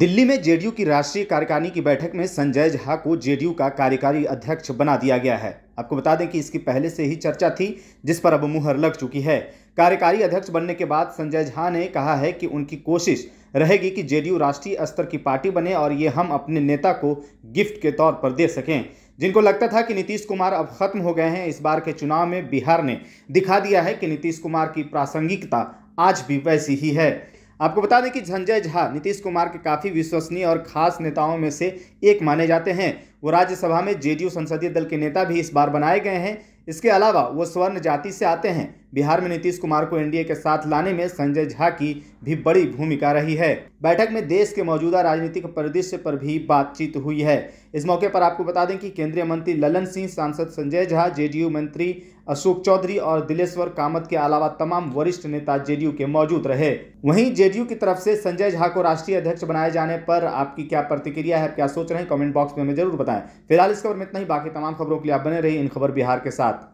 दिल्ली में जेडीयू की राष्ट्रीय कार्यकारिणी की बैठक में संजय झा को जेडीयू का कार्यकारी अध्यक्ष बना दिया गया है आपको बता दें कि इसकी पहले से ही चर्चा थी जिस पर अब मुहर लग चुकी है कार्यकारी अध्यक्ष बनने के बाद संजय झा ने कहा है कि उनकी कोशिश रहेगी कि जेडीयू राष्ट्रीय स्तर की पार्टी बने और ये हम अपने नेता को गिफ्ट के तौर पर दे सकें जिनको लगता था कि नीतीश कुमार अब खत्म हो गए हैं इस बार के चुनाव में बिहार ने दिखा दिया है कि नीतीश कुमार की प्रासंगिकता आज भी वैसी ही है आपको बता दें कि संजय झा नीतीश कुमार के काफ़ी विश्वसनीय और खास नेताओं में से एक माने जाते हैं वो राज्यसभा में जेडीयू संसदीय दल के नेता भी इस बार बनाए गए हैं इसके अलावा वो स्वर्ण जाति से आते हैं बिहार में नीतीश कुमार को एनडीए के साथ लाने में संजय झा की भी बड़ी भूमिका रही है बैठक में देश के मौजूदा राजनीतिक परिदृश्य पर भी बातचीत हुई है इस मौके पर आपको बता दें कि केंद्रीय मंत्री ललन सिंह सांसद संजय झा जेडीयू मंत्री अशोक चौधरी और दिलेश्वर कामत के अलावा तमाम वरिष्ठ नेता जेडीयू के मौजूद रहे वहीं जेडीयू की तरफ से संजय झा को राष्ट्रीय अध्यक्ष बनाए जाने पर आपकी क्या प्रतिक्रिया है क्या सोच रहे हैं कॉमेंट बॉक्स में हमें जरूर बताएं फिलहाल इस खबर में इतना ही बाकी तमाम खबरों के लिए आप बने रहिए इन खबर बिहार के साथ